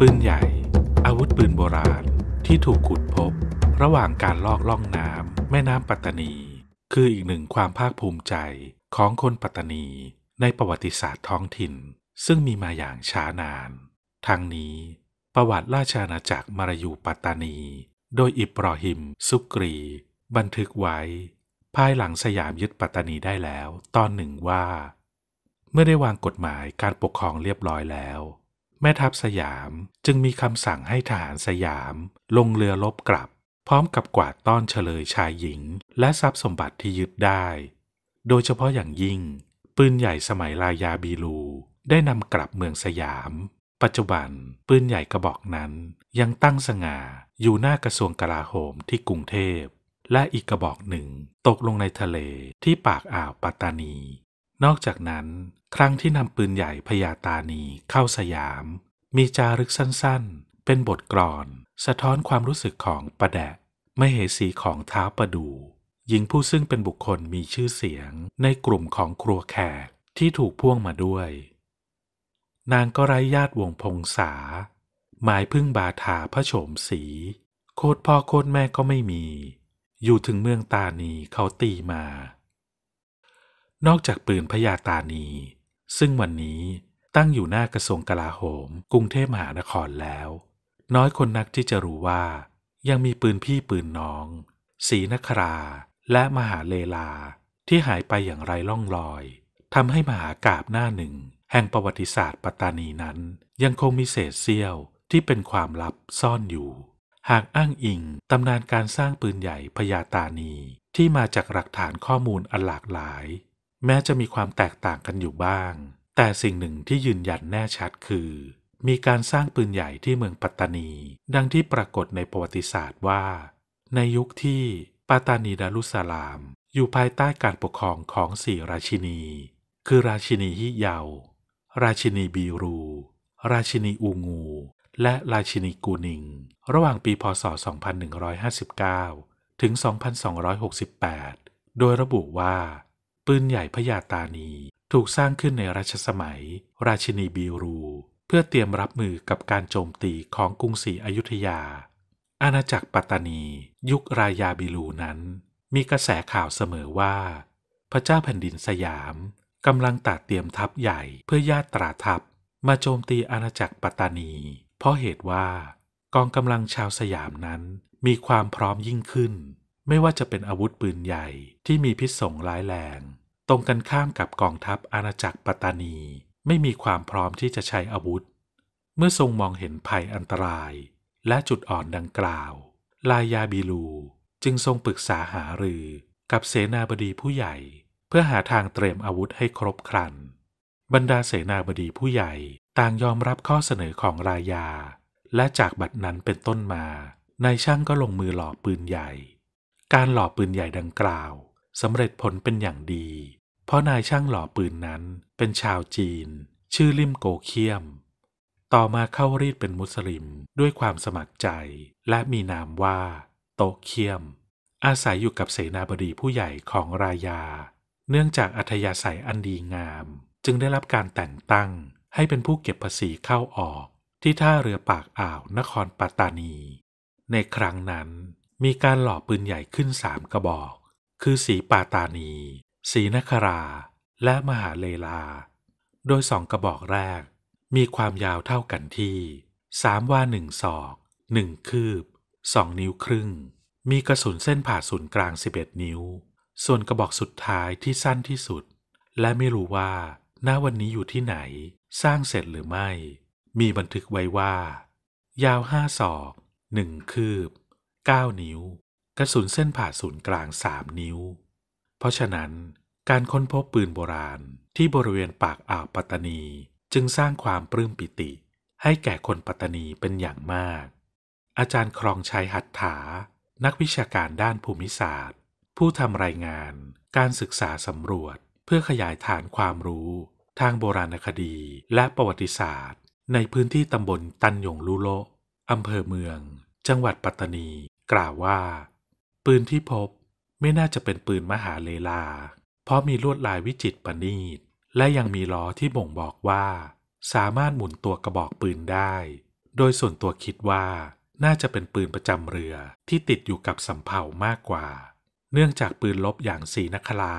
ปืนใหญ่ อาวุธปืนโบราณ ที่ถูกขุดพบ ระหว่างการลอกล่องน้ำแม่น้ำปัตตานี คืออีกหนึ่งความภาคภูมิใจของคนปัตตานี ในประวัติศาสตร์ท้องถิ่น ซึ่งมีมาอย่างช้านานทางนี้ ประวัติราชอาณาจักรมารายูปัตตานี โดยอิบรอฮิมซุกรีบันทึกไว้ ภายหลังสยามยึดปัตตานีได้แล้วตอนหนึ่งว่า เมื่อได้วางกฎหมายการปกครองเรียบร้อยแล้วแม่ทัพสยามจึงมีคำสั่งให้ทหารสยาม ลงเรือลบกลับ พร้อมกับกวาดต้อนเฉลยชายหญิง และทรัพย์สมบัติที่ยึดได้ โดยเฉพาะอย่างยิ่ง ปืนใหญ่สมัยลายาบีลูได้นำกลับเมืองสยาม ปัจจุบันปืนใหญ่กระบอกนั้นยังตั้งสง่า อยู่หน้ากระทรวงกลาโหมที่กรุงเทพ และอีกกระบอกหนึ่ง ตกลงในทะเลที่ปากอ่าวปัตตานีนอกจากนั้นครั้งที่นำปืนใหญ่พยาตานีเข้าสยาม มีจารึกสั้นๆ เป็นบทกลอน สะท้อนความรู้สึกของประแดะมเหสีของเท้าประดู หญิงผู้ซึ่งเป็นบุคคลมีชื่อเสียงในกลุ่มของครัวแขกที่ถูกพ่วงมาด้วย นางก็ไร้ญาติวงพงษาหมายพึ่งบาทาพระโฉมสี โคตรพ่อโคตรแม่ก็ไม่มี อยู่ถึงเมืองตานีเขาตีมานอกจากปืนพญาตานี ซึ่งวันนี้ตั้งอยู่หน้ากระทรวงกลาโหม กรุงเทพมหานครแล้ว น้อยคนนักที่จะรู้ว่ายังมีปืนพี่ปืนน้องศรีนคราและมหาเลลาที่หายไปอย่างไรล่องลอยทำให้มหากาบหน้าหนึ่งแห่งประวัติศาสตร์ปัตตานีนั้น ยังคงมีเศษเสี้ยวที่เป็นความลับซ่อนอยู่ หากอ้างอิงตำนานการสร้างปืนใหญ่พญาตานีที่มาจากหลักฐานข้อมูลอันหลากหลายแม้จะมีความแตกต่างกันอยู่บ้าง แต่สิ่งหนึ่งที่ยืนยันแน่ชัดคือ มีการสร้างปืนใหญ่ที่เมืองปัตตานี ดังที่ปรากฏในประวัติศาสตร์ว่า ในยุคที่ปัตตานีดารุสลาม อยู่ภายใต้การปกครองของสี่ราชินี คือราชินีฮิเยาราชินีบีรู ราชินีอูงู และราชินีกูนิง ระหว่างปีพศ 2159 ถึง 2268 โดยระบุว่าปืนใหญ่พญาตานีถูกสร้างขึ้นในรัชสมัย ราชินีบีรู เพื่อเตรียมรับมือกับการโจมตีของกรุงศรีอยุธยา อาณาจักรปัตตานี ยุครายาบิลูนั้น มีกระแสข่าวเสมอว่า พระเจ้าแผ่นดินสยามกำลังตัดเตรียมทัพใหญ่เพื่อญาตราทัพ มาโจมตีอาณาจักรปัตตานี เพราะเหตุว่า กองกำลังชาวสยามนั้นมีความพร้อมยิ่งขึ้นไม่ว่าจะเป็นอาวุธปืนใหญ่ที่มีพิษสงร้ายแรง ตรงกันข้ามกับกองทัพอาณาจักรปัตตานี ไม่มีความพร้อมที่จะใช้อาวุธ เมื่อทรงมองเห็นภัยอันตราย และจุดอ่อนดังกล่าวลายาบีลูจึงทรงปรึกษาหารือกับเสนาบดีผู้ใหญ่ เพื่อหาทางเตรียมอาวุธให้ครบครัน บรรดาเสนาบดีผู้ใหญ่ต่างยอมรับข้อเสนอของรายา และจากบัดนั้นเป็นต้นมานายช่างก็ลงมือหล่อปืนใหญ่การหล่อปืนใหญ่ดังกล่าวสำเร็จผลเป็นอย่างดี เพราะนายช่างหล่อปืนนั้นเป็นชาวจีน ชื่อลิมโกเคียม ต่อมาเข้ารีดเป็นมุสลิมด้วยความสมัครใจและมีนามว่า โตเคียม อาศัยอยู่กับเสนาบดีผู้ใหญ่ของรายา เนื่องจากอัธยาศัยอันดีงามจึงได้รับการแต่งตั้งให้เป็นผู้เก็บภาษีเข้าออก ที่ท่าเรือปากอ่าวนครปัตตานี ในครั้งนั้นมีการหล่อปืนใหญ่ขึ้นสามกระบอก คือสีปาตานี สีนครา และมหาเลลา โดยสองกระบอกแรก มีความยาวเท่ากันที่สามว่าหนึ่งศอกหนึ่งคืบสองนิ้วครึ่ง มีกระสุนเส้นผ่าศูนย์กลางสิบเอ็ดนิ้ว ส่วนกระบอกสุดท้ายที่สั้นที่สุด และไม่รู้ว่า ณวันนี้อยู่ที่ไหนสร้างเสร็จหรือไม่ มีบันทึกไว้ว่า ยาวห้าศอกหนึ่งคืบ9 นิ้ว กระสุนเส้นผ่าศูนย์กลาง 3 นิ้ว เพราะฉะนั้น การค้นพบปืนโบราณที่บริเวณปากอ่าวปัตตานี จึงสร้างความปลื้มปิติให้แก่คนปัตตานีเป็นอย่างมาก อาจารย์ครองชัยหัตถานักวิชาการด้านภูมิศาสตร์ ผู้ทำรายงานการศึกษาสำรวจ เพื่อขยายฐานความรู้ทางโบราณคดีและประวัติศาสตร์ ในพื้นที่ตำบลตันยงลุโลอำเภอเมือง จังหวัดปัตตานีกล่าวว่าปืนที่พบไม่น่าจะเป็นปืนมหาเลลา เพราะมีลวดลายวิจิตรประณีต และยังมีล้อที่บ่งบอกว่า สามารถหมุนตัวกระบอกปืนได้ โดยส่วนตัวคิดว่าน่าจะเป็นปืนประจำเรือที่ติดอยู่กับสำเภามากกว่า เนื่องจากปืนลบอย่างสีนคลา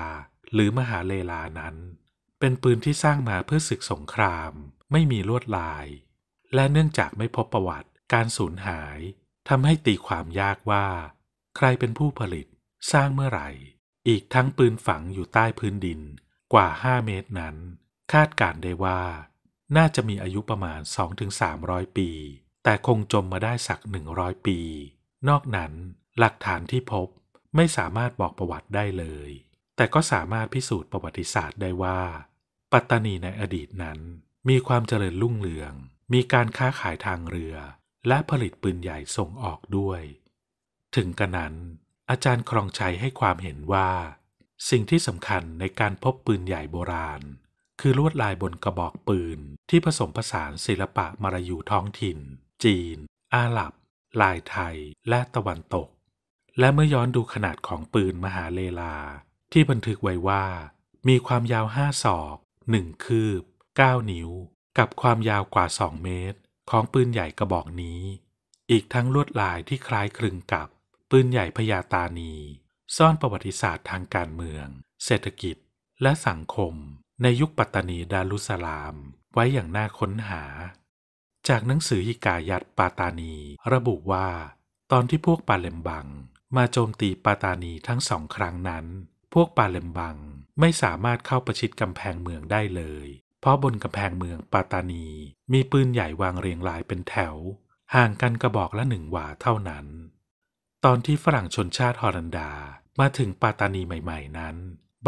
หรือมหาเลลานั้น เป็นปืนที่สร้างมาเพื่อศึกสงคราม ไม่มีลวดลาย และเนื่องจากไม่พบประวัติการสูญหายทำให้ตีความยากว่าใครเป็นผู้ผลิตสร้างเมื่อไหร่ อีกทั้งปืนฝังอยู่ใต้พื้นดินกว่า 5 เมตรนั้น คาดการได้ว่าน่าจะมีอายุประมาณ 2-300 ปี แต่คงจมมาได้สัก 100 ปี นอกนั้นหลักฐานที่พบไม่สามารถบอกประวัติได้เลย แต่ก็สามารถพิสูจน์ประวัติศาสตร์ได้ว่า ปัตตานีในอดีตนั้นมีความเจริญรุ่งเรือง มีการค้าขายทางเรือและผลิตปืนใหญ่ส่งออกด้วย ถึงกระนั้น อาจารย์ครองชัยให้ความเห็นว่า สิ่งที่สำคัญในการพบปืนใหญ่โบราณ คือลวดลายบนกระบอกปืนที่ผสมผสานศิลปะมารายูท้องถิ่น จีน อาหรับ ลายไทย และตะวันตก และเมื่อย้อนดูขนาดของปืนมหาเลลา ที่บันทึกไว้ว่า มีความยาวห้าศอกหนึ่งคืบ9นิ้วกับความยาวกว่า2เมตรของปืนใหญ่กระบอกนี้ อีกทั้งลวดลายที่คล้ายคลึงกับ ปืนใหญ่พญาตานี ซ่อนประวัติศาสตร์ทางการเมือง เศรษฐกิจและสังคม ในยุคปัตตานีดารุสลาม ไว้อย่างน่าค้นหา จากหนังสือฮิกายัดปาตานีระบุว่า ตอนที่พวกปาเลมบัง มาโจมตีปาตานีทั้งสองครั้งนั้น พวกปาเลมบังไม่สามารถเข้าประชิดกำแพงเมืองได้เลยเพราะบนกำแพงเมืองปาตานี มีปืนใหญ่วางเรียงรายเป็นแถว ห่างกันกระบอกละหนึ่งวาเท่านั้น ตอนที่ฝรั่งชนชาติฮอลันดามาถึงปาตานีใหม่ ๆนั้น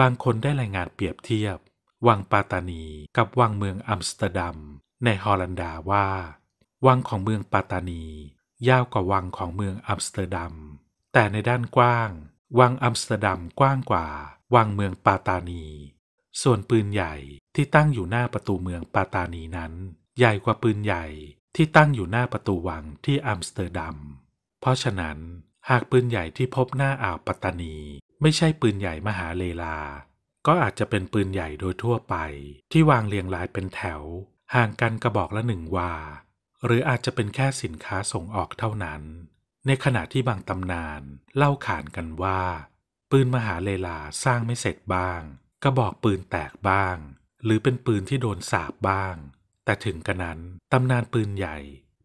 บางคนได้รายงานเปรียบเทียบวังปาตานีกับวังเมืองอัมสเตอร์ดัมในฮอลันดาว่า วังของเมืองปาตานียาวกว่าวังของเมืองอัมสเตอร์ดัมแต่ในด้านกว้างวังอัมสเตอร์ดัมกว้างกว่า วังเมืองปาตานีส่วนปืนใหญ่ที่ตั้งอยู่หน้าประตูเมืองปาตานีนั้น ใหญ่กว่าปืนใหญ่ที่ตั้งอยู่หน้าประตูวังที่อัมสเตอร์ดัม เพราะฉะนั้นหากปืนใหญ่ที่พบหน้าอ่าวปัตตานี ไม่ใช่ปืนใหญ่มหาเลลา ก็อาจจะเป็นปืนใหญ่โดยทั่วไป ที่วางเรียงรายเป็นแถว ห่างกันกระบอกละหนึ่งวา หรืออาจจะเป็นแค่สินค้าส่งออกเท่านั้น ในขณะที่บางตำนานเล่าขานกันว่า ปืนมหาเลลาสร้างไม่เสร็จบ้างกระบอกปืนแตกบ้าง หรือเป็นปืนที่โดนสาบบ้าง แต่ถึงกระนั้นตำนานปืนใหญ่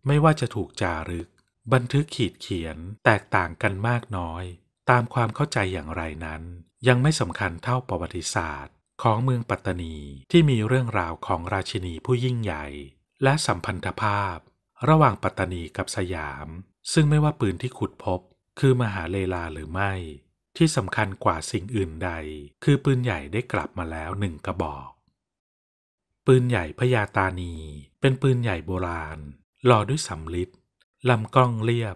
ไม่ว่าจะถูกจารึก บันทึกขีดเขียนแตกต่างกันมากน้อย ตามความเข้าใจอย่างไรนั้น ยังไม่สำคัญเท่าประวัติศาสตร์ ของเมืองปัตตานีที่มีเรื่องราวของราชินีผู้ยิ่งใหญ่ และสัมพันธภาพ ระหว่างปัตตานีกับสยาม ซึ่งไม่ว่าปืนที่ขุดพบ คือมหาเลลาหรือไม่ที่สำคัญกว่าสิ่งอื่นใด คือปืนใหญ่ได้กลับมาแล้วหนึ่งกระบอก ปืนใหญ่พญาตานี เป็นปืนใหญ่โบราณหล่อด้วยสำลิดลำกล้องเรียบ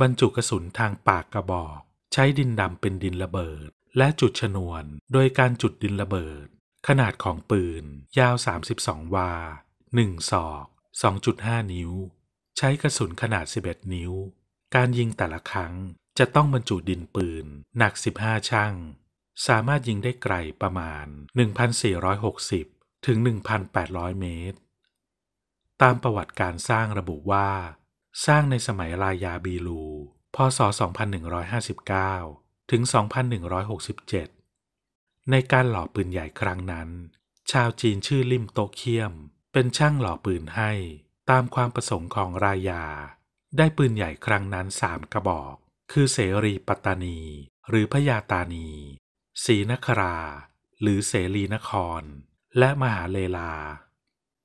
บรรจุกระสุนทางปากกระบอก ใช้ดินดำเป็นดินระเบิด และจุดชนวน โดยการจุดดินระเบิด ขนาดของปืน ยาว 32 วา 1 ศอก 2.5 นิ้ว ใช้กระสุนขนาด 11 นิ้ว การยิงแต่ละครั้งจะต้องบรรจุดินปืน หนัก 15 ช่าง สามารถยิงได้ไกลประมาณ 1,460 ถึง 1,800 เมตร ตามประวัติการสร้างระบุว่า สร้างในสมัยรายาบีลู พศ 2159 ถึง 2167 ในการหล่อปืนใหญ่ครั้งนั้น ชาวจีนชื่อลิมโตเคียม เป็นช่างหล่อปืนให้ตามความประสงค์ของรายา ได้ปืนใหญ่ครั้งนั้นสามกระบอกคือเสรีปัตตานี หรือพญาตานีศรีนครา หรือเสรีนคร และมหาเลลา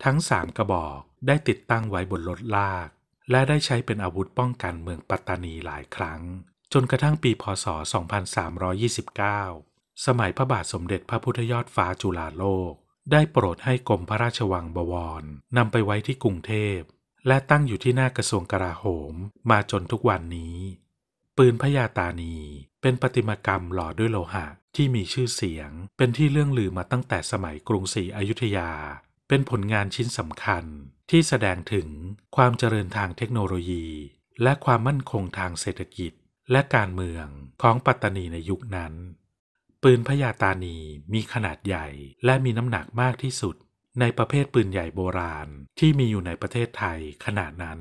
ทั้งสามกระบอกได้ติดตั้งไว้บนรถลาก และได้ใช้เป็นอาวุธป้องกันเมืองปัตตานีหลายครั้ง จนกระทั่งปีพศ 2329 สมัยพระบาทสมเด็จพระพุทธยอดฟ้าจุฬาโลก ได้โปรดให้กรมพระราชวังบวรนำไปไว้ที่กรุงเทพ และตั้งอยู่ที่หน้ากระทรวงกลาโหม มาจนทุกวันนี้ปืนพญาตานีเป็นประติมากรรมหล่อด้วยโลหะที่มีชื่อเสียง เป็นที่เรื่องลือมาตั้งแต่สมัยกรุงศรีอยุธยา เป็นผลงานชิ้นสำคัญ ที่แสดงถึงความเจริญทางเทคโนโลยี และความมั่นคงทางเศรษฐกิจและการเมืองของปัตตานีในยุคนั้น ปืนพญาตานีมีขนาดใหญ่และมีน้ำหนักมากที่สุด ในประเภทปืนใหญ่โบราณที่มีอยู่ในประเทศไทยขนาดนั้น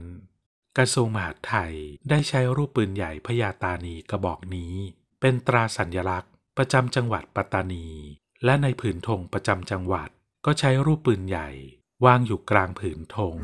กระทรวงมหาดไทยได้ใช้รูปปืนใหญ่พญาตานีกระบอกนี้ เป็นตราสัญลักษณ์ประจำจังหวัดปัตตานี และในผืนธงประจำจังหวัด ก็ใช้รูปปืนใหญ่วางอยู่กลางผืนธง